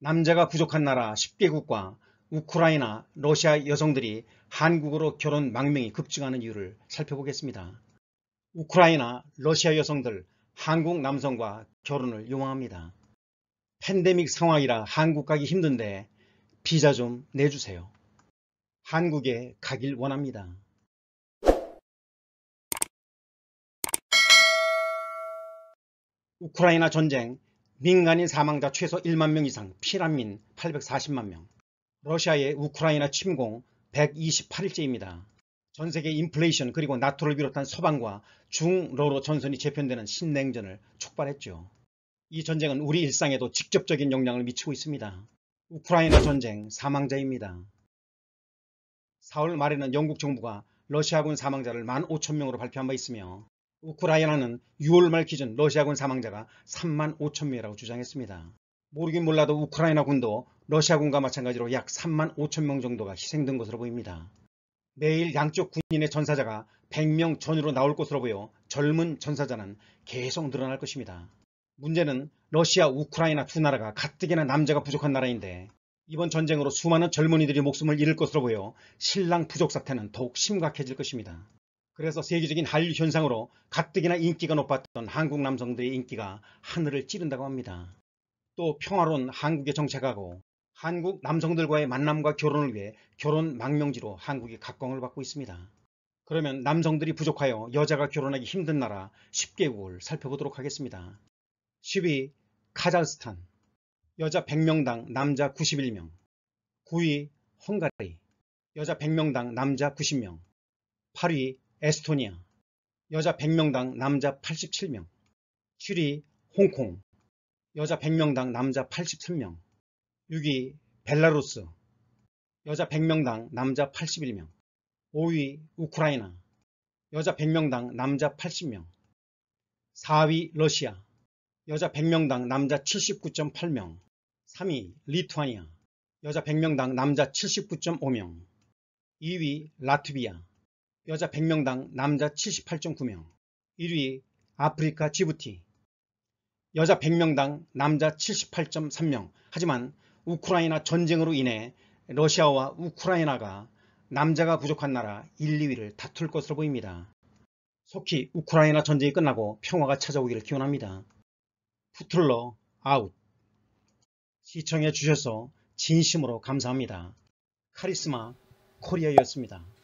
남자가 부족한 나라 10개국과 우크라이나, 러시아 여성들이 한국으로 결혼 망명이 급증하는 이유를 살펴보겠습니다. 우크라이나, 러시아 여성들, 한국 남성과 결혼을 요망합니다. 팬데믹 상황이라 한국 가기 힘든데 비자 좀 내주세요. 한국에 가길 원합니다. 우크라이나 전쟁 민간인 사망자 최소 1만 명 이상, 피난민 840만 명. 러시아의 우크라이나 침공 128일째입니다. 전 세계 인플레이션 그리고 나토를 비롯한 서방과 중러로 전선이 재편되는 신냉전을 촉발했죠. 이 전쟁은 우리 일상에도 직접적인 영향을 미치고 있습니다. 우크라이나 전쟁 사망자입니다. 4월 말에는 영국 정부가 러시아군 사망자를 1 5 0 0 0 명으로 발표한 바 있으며 우크라이나는 6월 말 기준 러시아군 사망자가 3만 5천 명이라고 주장했습니다. 모르긴 몰라도 우크라이나 군도 러시아군과 마찬가지로 약 3만 5천 명 정도가 희생된 것으로 보입니다. 매일 양쪽 군인의 전사자가 100명 전후로 나올 것으로 보여 젊은 전사자는 계속 늘어날 것입니다. 문제는 러시아, 우크라이나 두 나라가 가뜩이나 남자가 부족한 나라인데 이번 전쟁으로 수많은 젊은이들이 목숨을 잃을 것으로 보여 신랑 부족 사태는 더욱 심각해질 것입니다. 그래서 세계적인 한류 현상으로 가뜩이나 인기가 높았던 한국 남성들의 인기가 하늘을 찌른다고 합니다. 또 평화로운 한국에 정착하고 한국 남성들과의 만남과 결혼을 위해 결혼 망명지로 한국이 각광을 받고 있습니다. 그러면 남성들이 부족하여 여자가 결혼하기 힘든 나라 10개국을 살펴보도록 하겠습니다. 10위 카자흐스탄 여자 100명당 남자 91명 9위 헝가리 여자 100명당 남자 90명 8위 에스토니아 여자 100명당 남자 87명 칠위 홍콩 여자 100명당 남자 83명 6위 벨라루스 여자 100명당 남자 81명 5위 우크라이나 여자 100명당 남자 80명 4위 러시아 여자 100명당 남자 79.8명 3위 리투아니아 여자 100명당 남자 79.5명 2위 라트비아 여자 100명당 남자 78.9명 1위 아프리카 지부티 여자 100명당 남자 78.3명 하지만 우크라이나 전쟁으로 인해 러시아와 우크라이나가 남자가 부족한 나라 1, 2위를 다툴 것으로 보입니다. 속히 우크라이나 전쟁이 끝나고 평화가 찾아오기를 기원합니다. 푸틀러 아웃 시청해 주셔서 진심으로 감사합니다. 카리스마 코리아였습니다.